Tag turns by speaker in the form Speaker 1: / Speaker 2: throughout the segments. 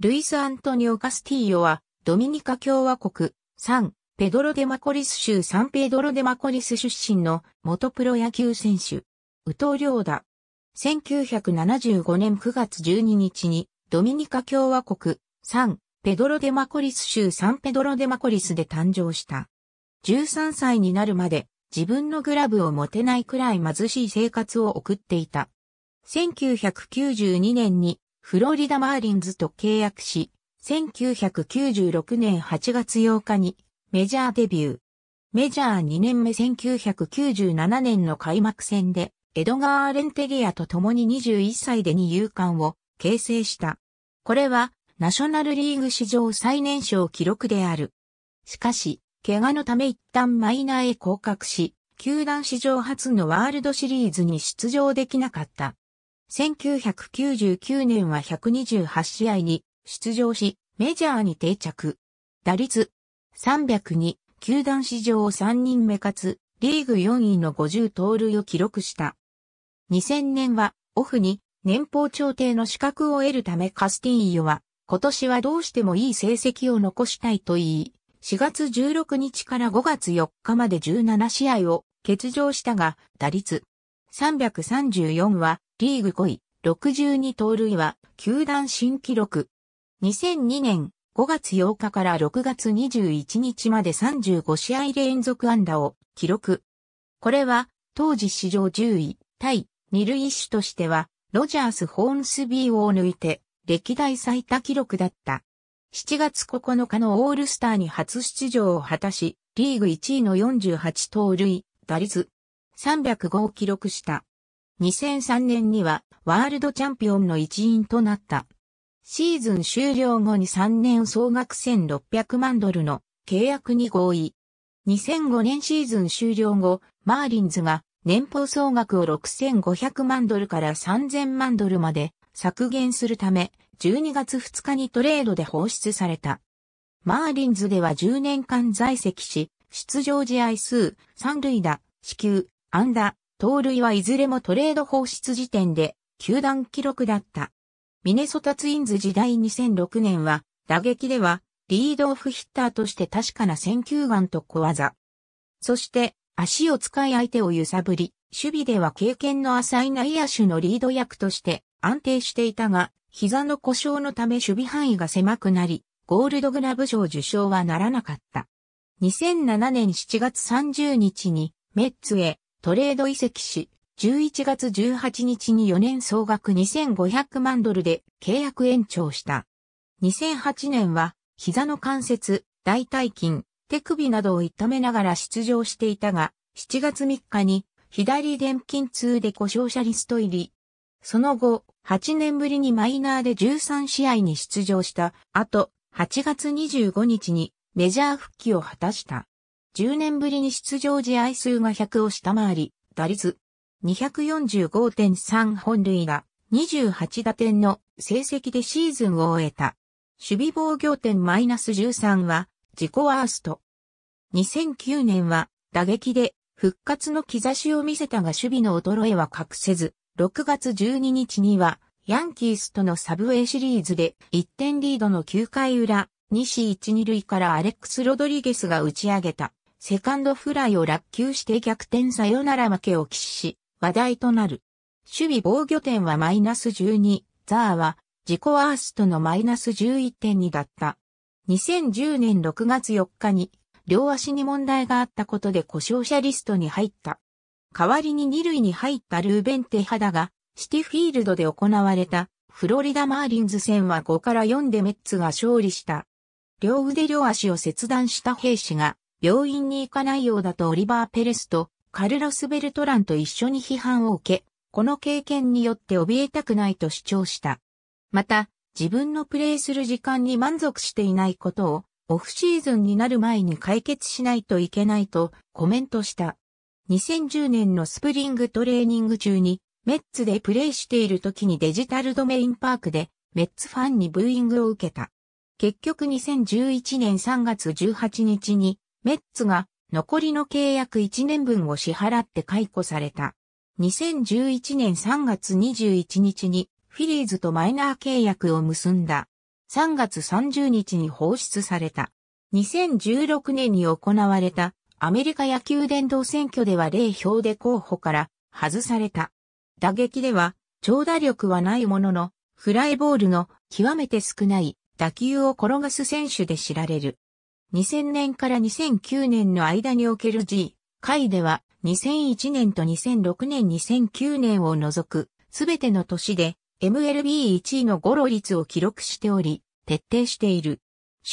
Speaker 1: ルイス・アントニオ・カスティーヨは、ドミニカ共和国、サン、ペドロ・デ・マコリス州サンペドロ・デ・マコリス出身の元プロ野球選手、ウトリョーダ。1975年9月12日に、ドミニカ共和国、サン、ペドロ・デ・マコリス州サンペドロ・デ・マコリスで誕生した。13歳になるまで、自分のグラブを持てないくらい貧しい生活を送っていた。1992年にフロリダ・マーリンズと契約し、1996年8月8日にメジャーデビュー。メジャー2年目1997年の開幕戦で、エドガー・レンテリアと共に21歳で二遊間を形成した。これは、ナショナルリーグ史上最年少記録である。しかし、怪我のため一旦マイナーへ降格し、球団史上初のワールドシリーズに出場できなかった。1999年は128試合に出場し、メジャーに定着。打率302、球団史上3人目かつ、リーグ4位の50盗塁を記録した。2000年は、オフに年俸調停の資格を得るためカスティーヨは、今年はどうしてもいい成績を残したいと言い、4月16日から5月4日まで17試合を欠場したが、打率334はリーグ5位、62盗塁は、球団新記録。2002年5月8日から6月21日まで35試合連続安打を記録。これは、当時史上10位、対二塁手としては、ロジャース・ホーンスビーを抜いて、歴代最多記録だった。7月9日のオールスターに初出場を果たし、リーグ1位の48盗塁、打率305を記録した。2003年にはワールドチャンピオンの一員となった。シーズン終了後に3年総額1600万ドルの契約に合意。2005年シーズン終了後、マーリンズが年俸総額を6500万ドルから3000万ドルまで削減するため、12月2日にトレードで放出された。マーリンズでは10年間在籍し、出場試合数、三塁打、アン安打、盗塁はいずれもトレード放出時点で、球団記録だった。ミネソタツインズ時代2006年は、打撃では、リードオフヒッターとして確かな選球眼と小技。そして、足を使い相手を揺さぶり、守備では経験の浅い内野手のリード役として安定していたが、膝の故障のため守備範囲が狭くなり、ゴールドグラブ賞受賞はならなかった。2007年7月30日にメッツへトレード移籍し、11月18日に4年総額2500万ドルで契約延長した。2008年は、膝の関節、大腿筋、手首などを痛めながら出場していたが、7月3日に左電筋痛で故障者リスト入り。その後、8年ぶりにマイナーで13試合に出場した後、8月25日にメジャー復帰を果たした。10年ぶりに出場試合数が100を下回り、打率245.3本塁打、28打点の成績でシーズンを終えた。守備防御点マイナス13は自己ワースト。2009年は打撃で復活の兆しを見せたが守備の衰えは隠せず、6月12日にはヤンキースとのサブウェイシリーズで1点リードの9回裏、西1、2塁からアレックス・ロドリゲスが打ち上げた。セカンドフライを落球して逆転さよなら負けを喫し、話題となる。守備防御点はマイナス12、ザーは自己ワーストのマイナス11.2だった。2010年6月4日に両足に問題があったことで故障者リストに入った。代わりに2塁に入ったルーベンテダがシティフィールドで行われたフロリダマーリンズ戦は5から4でメッツが勝利した。両腕両足を切断した兵士が病院に行かないようだとオリバー・ペレスとカルロス・ベルトランと一緒に批判を受け、この経験によって怯えたくないと主張した。また、自分のプレイする時間に満足していないことを、オフシーズンになる前に解決しないといけないとコメントした。2010年のスプリングトレーニング中に、メッツでプレイしている時にデジタルドメインパークで、メッツファンにブーイングを受けた。結局2011年3月18日に、メッツが残りの契約1年分を支払って解雇された。2011年3月21日にフィリーズとマイナー契約を結んだ。3月30日に放出された。2016年に行われたアメリカ野球殿堂選挙では0票で候補から外された。打撃では長打力はないもののフライボールの極めて少ない打球を転がす選手で知られる。2000年から2009年の間における G、回では2001年と2006年2009年を除くすべての年で MLB1 位のゴロ率を記録しており、徹底している。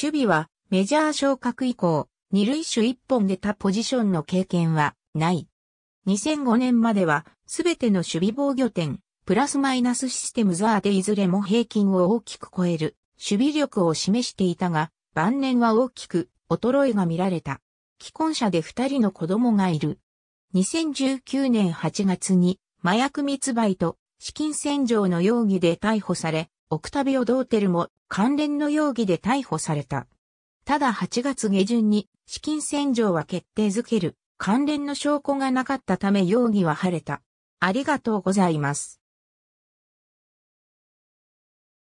Speaker 1: 守備はメジャー昇格以降、二塁手一本でたポジションの経験はない。2005年まではすべての守備防御点、プラスマイナスシステムザーでいずれも平均を大きく超える守備力を示していたが、晩年は大きく衰えが見られた。既婚者で二人の子供がいる。2019年8月に麻薬密売と資金洗浄の容疑で逮捕され、オクタビオ・ドーテルも関連の容疑で逮捕された。ただ8月下旬に資金洗浄は決定づける関連の証拠がなかったため容疑は晴れた。ありがとうございます。